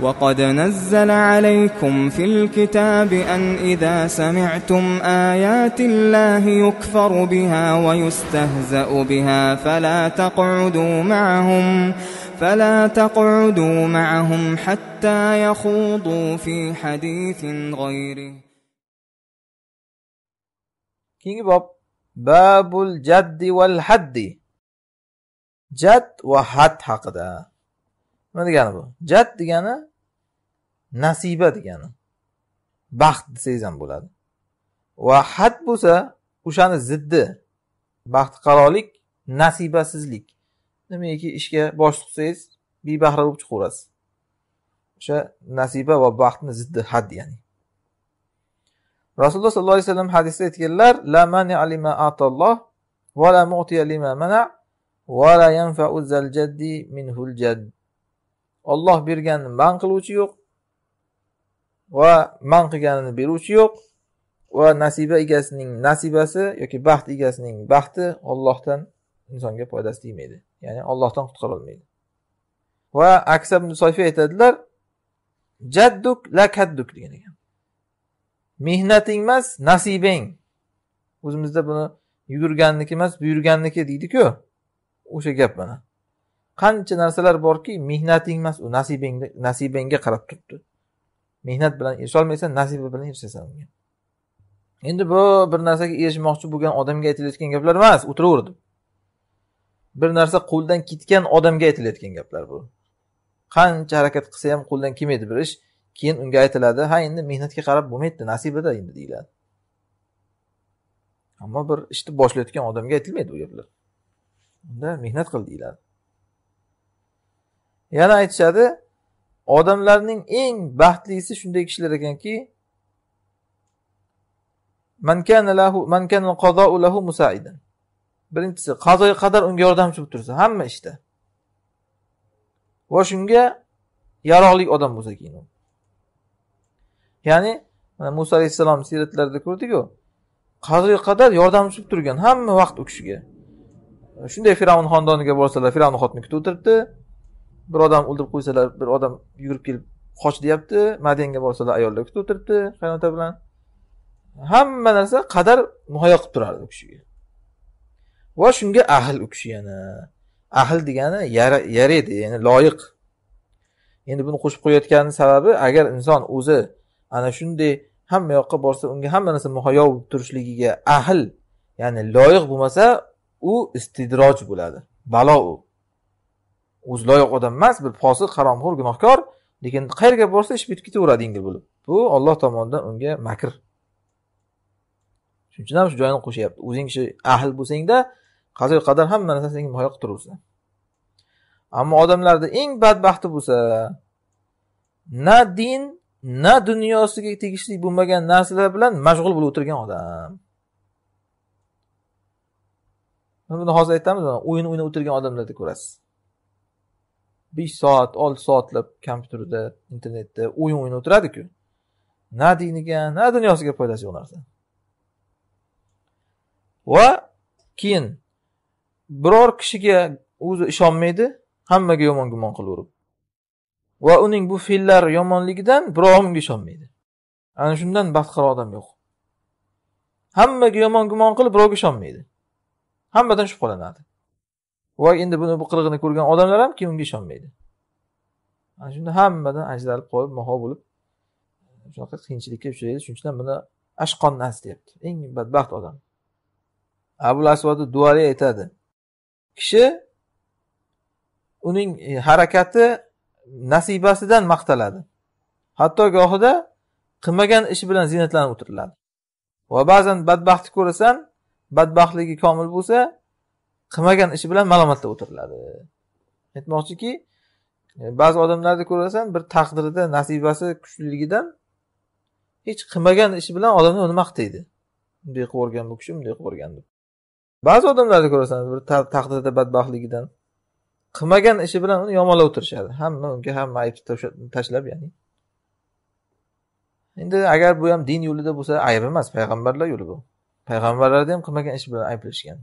وقد نزل عليكم في الكتاب أن إذا سمعتم آيات الله يكفر بها ويستهزأ بها فلا تقعدوا معهم فلا تقعدوا معهم حتى يخوضوا في حديث غيره King of باب الجد والحد جد وحد حقدا nima degani bu jad degani nasiba degani baxt desangiz ham bo'ladi va had bo'lsa o'shani ziddi baxtiqarolik nasibasizlik nimaiki ishga bosh suqsangiz bebahra bo'lib chiqaverasiz o'sha nasiba va baxtni ziddi had ya'ni rasululloh sollallohu alayhi vasallam hadisda aytganlar la mani alima atolloh va la mu'tiya lima mana va la yanfa'u zal jaddi minhul jadd olloh berganni man qiluvchi yo'q va man qilganini beruvchi yo'q va nasiba egasining nasibasi yoki baxt egasining baxti ollohdan insonga foydasi tegmaydi ya'ni ollohdan qutqarolmaydi va aksab sofiy aytadilar jadduk la kadduk degan ekan mehnating emas nasibang o'zimizda buni yugurganniki emas buyurganniki deydiku o'sha gap mana qancha narsalar borki mehnating emas u nasibangda nasibangga qarab turibdi mehnat bilan erisholmaysan nasiba bilan erishasan unga endi bu bir narsaga erishmoqchi bo'lgan odamga aytilayotgan gaplar emas o'tiraverdi bir narsa qo'ldan ketgan odamga aytilayotgan gaplar bu qancha harakat qilsa ham qo'ldan kelmaydi bir ish keyin unga aytiladi ha endi mehnatga qarab bo'lmaydida nasibada endi deyiladi ammo bir ishni boshlayotgan odamga aytilmaydi bu gaplar unda mehnat qil deyiladi yana aytishadi odamlarning eng baxtlisi shunday kishilar ekanki birinchisi qazoga qadar unga yordamchi bo'lib tursa hamma ishda işte. va shunga yaroqli odam bo'lsa keyin ya'ni mana muso alayhissalom siyratlarida ko'rdikku qazoga qadar yordamchi bo'lib turgan hamma vaqt u kishiga shunday fir'avn xonadoniga borsalar fir'avn xotini kutib o'tiribdi bir odam o'ldirib qo'ysalar bir odam yugurib kelib qoch deyapti madinga borsalar ayollar kutib o'tiribdi qaynota bilan hamma narsa qadar muhayyo qilib turardi u kishiga va shunga ahil u kishi yana ahil degani yaraydi ya'ni loyiq endi buni qo'shib qo'yayotgani sababi agar inson o'zi ana shunday hamma yoqqa borsa unga hamma narsa muhayyo bo'lib turishligiga ahil ya'ni loyiq bo'lmasa u istidroj bo'ladi balo u o'zi loyiq odam emas bir fosiq haromxo'r gunohkor lekin qayerga borsa ish bitib ketaveradi yengil bo'lib bu olloh tomonidan unga makr shuning uchun ham shu joyini qo'shyapti o'zing shu ahil bo'lsangda qadr qadar hamma narsa senga muhayyo qilib turaversa ammo odamlarda eng badbaxti bo'lsa na din na dunyosiga tegishli bo'lmagan narsalar bilan mashg'ul bo'lib o'tirgan odam buni hozir aytamiz o'yin o'ynab o'tirgan odamlarda ko'rasiz besh soat olti soatlab kompyuterda internetda o'yin o'ynab o'tiradiku na diniga na dunyosiga foydasi yo'q narsa va keyin biror kishiga o'zi ishonmaydi hammaga yomon gumon qilaverib va uning bu fe'llari yomonligidan birov unga ishonmaydi ana shundan baxtqaro odam yo'q hammaga yomon gumon qilib birovga ishonmaydi hammadan shubhalanadi voy endi buni bu qilig'ini ko'rgan odamlar ham keyin unga ishonmaydi ana shunda hammadan ajralib qolib moho bo'lib shunaqa qiyinchilikka uchraydi shuning uchun ham buni ashqon nas deyapti eng badbaxt odam abul asvadi duali aytadi kishi uning e, harakati nasibasidan maqtaladi hatto gohida qilmagan ishi bilan ziynatlanib o'tiriladi va ba'zan badbaxtni ko'rasan badbaxtligi komil bo'lsa qilmagan ishi bilan malomatlab o'tiriladi aytmoqchiki ba'zi odamlarni ko'rasan bir taqdirida nasibasi kuchliligidan hech qilmagan ishi bilan odamlar uni maqtaydi bunday qilib yuborgan bu kishi bunday qilib yuborgan deb ba'zi odamlarni ko'rasan bir taqdirida badbaxtligidan qilmagan ishi bilan uni yomonlab o'tirishadi hamma unga hamma ayb tashlab ya'ni endi agar bu ham din yo'lida bo'lsa ayb emas payg'ambarlar yo'li bu payg'ambarlarni ham qilmagan ishi bilan ayblashgan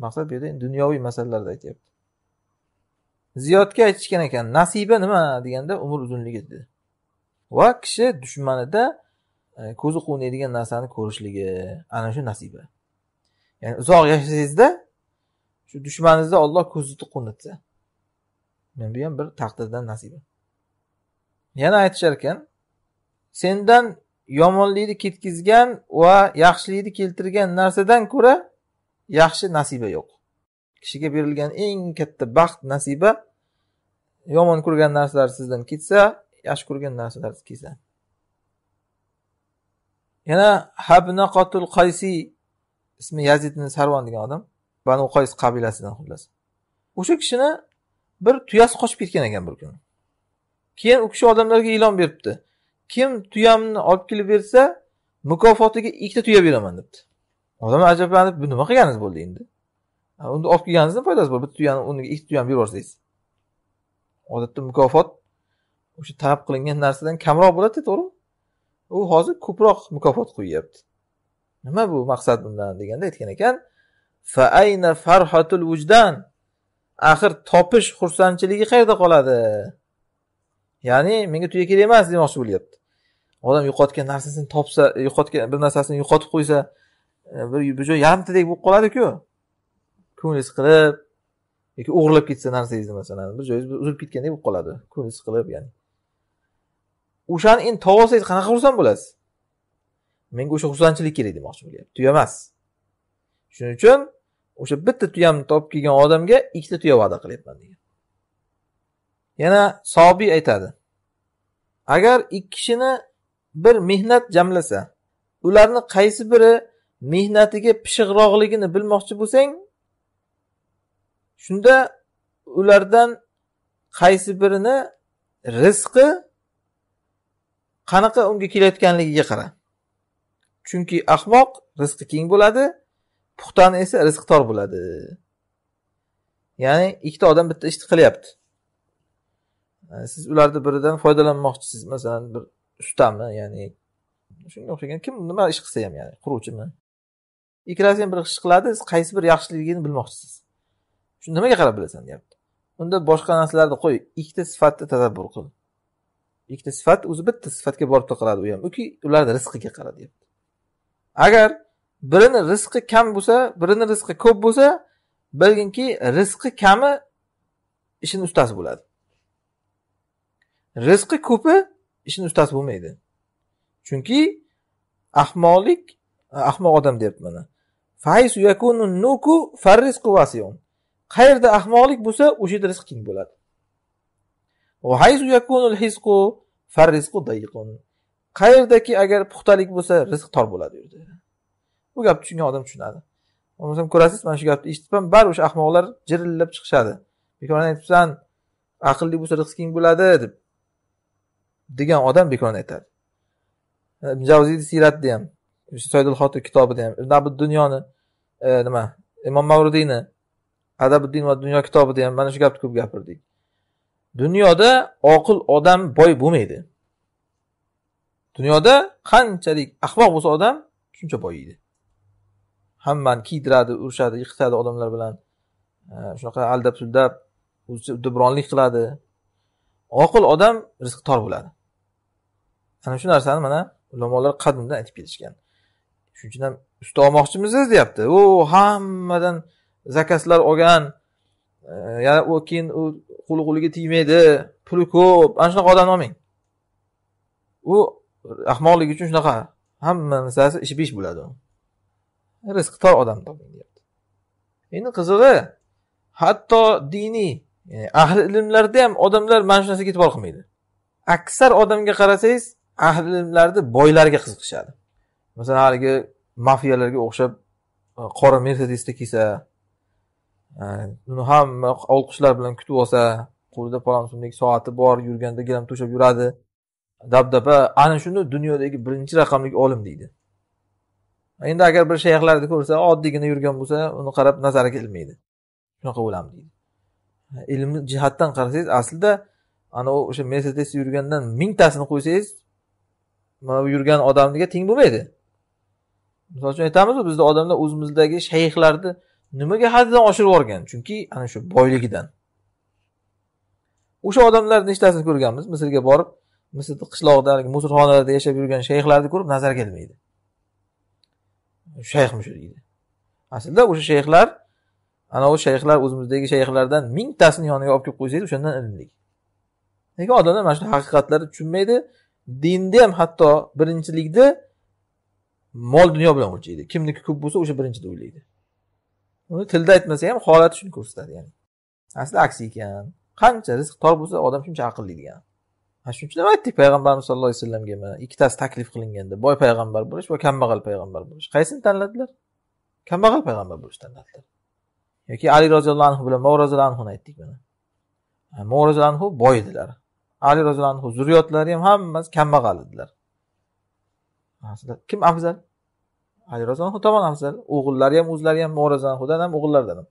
maqsad bu yerda dunyoviy masalalarda aytyapti ziyodga aytishgan ekan nasiba nima deganda umr uzunligi dedi va kishi dushmanida e, ko'zi quvnaydigan narsani ko'rishligi ana shu nasiba ya'ni uzoq yashasangizda shu dushmaningizni olloh ko'zingizni quvnatsa bu ham bir taqdirdan nasiba yana aytishar ekan sendan yomonlikni ketkizgan va yaxshilikni keltirgan narsadan ko'ra yaxshi nasiba yo'q kishiga berilgan eng katta baxt nasiba yomon ko'rgan narsalar sizdan ketsa yaxshi ko'rgan narsalar kelsa yana habnaqotul qaysi ismi yazid sarvon degan odam banu qays qabilasidan xullas o'sha kishini bir tuyasi qochib ketgan ekan bir kuni keyin u kishi odamlarga e'lon beribdi kim tuyamni olib kelib bersa mukofotiga ikkita tuya beraman debdi odam ajablanib bu nima qilganingiz bo'ldi endi uni olib kelganingizni foydasi bor bitta tuyani o'rniga ikkita tuyani berib yuborsangiz odatda mukofot o'sha talab qilingan narsadan kamroq bo'ladida to'g'rimi u hozir ko'proq mukofot qo'yyapti nima bu maqsad bundan deganda aytgan ekan faayna farhatul vujdan axir topish xursandchiligi qayerda qoladi ya'ni menga tuya kerak emas demoqchi bo'lyapti odam yo'qotgan narsasini topsa yo'qotgan bir narsasini yo'qotib qo'ysa E, bir bu joy yarimtadek bo'lib qoladiku ko'nglingiz qilib yoki o'g'irlab ketsa narsangizni masalan bir joyingiz uzilib ketgandek bo'lib qoladi ko'nglingiz qilib ya'ni o'shani endi topa olsangiz qanaqa xursand bo'lasiz menga o'sha xursandchilik kerak demoqchi bo'lyapti tuya emas shuning uchun o'sha bitta tuyamni topib kelgan odamga ikkita tuya va'da qilyapman degan yana sobiy aytadi agar ikki kishini bir mehnat jamlasa ularni qaysi biri mehnatiga pishiqroqligini bilmoqchi bo'lsang shunda ulardan qaysi birini rizqi qanaqa unga kelayotganligiga qara chunki ahmoq rizqi keng bo'ladi puxtani esa rizqi tor bo'ladi ya'ni ikkita odam bitta ishni qilyapti yani siz ularni biridan foydalanmoqchisiz masalan bir ustami ya'ni shunga o'xshagan kim nima ish qilsa ham ya'ni quruvchimi ham bir ish qiladi siz qaysi biri yaxshiligini bilmoqchisiz shu nimaga qarab bilasan deyapti unda boshqa narsalarni qo'y ikkita sifatni tadabbur qil ikkita sifat o'zi bitta sifatga borib taqaladi u ham yoki ularni rizqiga qara deyapti agar birini rizqi kam bo'lsa birini rizqi ko'p bo'lsa bilginki rizqi kami ishini ustasi bo'ladi rizqi ko'pi ishini ustasi bo'lmaydi chunki ahmoqlik ahmoq odam deyapti mana yakunu nuku Qayerda ahmoqlik bo'lsa, o'sha yerda rizq keng bo'ladi. hayz dayiqun. Qayerdaki agar puxtalik bo'lsa, rizq tor bo'ladi u yerda. Bu gapni tushungan odam tushunadi. Bo'lmasam ko'rasiz, mana shu gapni eshitib ham baribir o'sha ahmoqlar jirillab chiqishadi. bekorni aytibsan, aqlli bo'lsa rizq keng bo'ladi deb degan odam bekorni aytadi. Javziy siyratda ham Soydul kitobida ham Ibn abu Dunyoni e, nima Imom Mavrudiyni Adabuddin va Dunyo kitobida ham mana shu gapni ko'p gapirdik. Dunyoda oqil odam boy bo'lmaydi. Dunyoda qanchalik ahmoq bo'lsa odam shuncha boyiydi. Hammani kiydiradi, urishadi, yiqitadi odamlar bilan. E, shunaqa aldab suldab, dubronlik qiladi. Oqil odam rizqi tor bo'ladi. Ana shu narsani mana ulamolar qadimdan aytib kelishgan. ham usta olmoqchimisiz deyapti u hammadan zakazlar olgan e, yana u keyin u qo'li qo'liga tegmaydi puli ko'p ana shunaqa odamni olmang u ahmoqligi uchun shunaqa hamma narsasi ishi besh bo'ladi rizqi tor odamni toping deyapti endi qizig'i hatto diniy ahli ilmlarda ham odamlar mana shu narsaga e'tibor qilmaydi aksar odamga qarasangiz ahli ilmlarni boylariga qiziqishadi masalan haligi mafiyalarga o'xshab e, qora mercedesda kelsa e, uni hamma olqishlar bilan kutib olsa qo'lida palon so'mlik soati bor yurganda gilam to'shab yuradi dabdaba ana shuni dunyodagi birinchi raqamli olim deydi endi agar bir shayxlarni ko'rsa oddiygina yurgan bo'lsa uni qarab nazariga ilmaydi shunaqa o'lam deydi ilm jihatdan qarasangiz aslida ana o'sha mercedes yurgandan mingtasini qo'ysangiz mana bu yurgan odamniga teng bo'lmaydi misol uchun aytamizu bizda odamlar o'zimizdagi shayxlarni nimaga haddan oshirib yuborgan chunki ana shu boyligidan o'sha odamlar nechtasini ko'rganmiz misrga borib misrni qishloqda musulxonalarda yashab yurgan shayxlarni ko'rib nazar kelmaydi shayxmi shu deydi aslida o'sha shayxlar ana shayxlar o'zimizdagi shayxlardan mingtasini yoniga olib kelib qo'ysangiz o'shandan ilmli lekin odamlar mana shu haqiqatlarni tushunmaydi dinda ham hatto birinchilikda mol dunyo bilan o'lchaydi kimniki ko'p bo'lsa o'sha birinchida o'ylaydi uni tilda aytmasa ham holati shuni ko'rsatadi ya'ni asli aksi ekan qancha rizq tor bo'lsa odam shuncha aqlli degan mana shuning uchun ham aytdik payg'ambarimiz sallallohu alayhi vasallamga mana ikkitasi taklif qilinganda boy payg'ambar bo'lish va kambag'al payg'ambar bo'lish qaysini tanladilar kambag'al payg'ambar bo'lishni tanladilar yoki ali roziyallohu anhu bilan mo roziyallohu anhuni aytdik mana mo roziyallohu anhu boy edilar ali roziyallohu anhu zurriyotlari ham hammasi kambag'al edilar aslida kim afzal ali roziyallohu tomon afzal o'g'illari ham o'zlari ham morazan hudan ham o'g'illaridan ham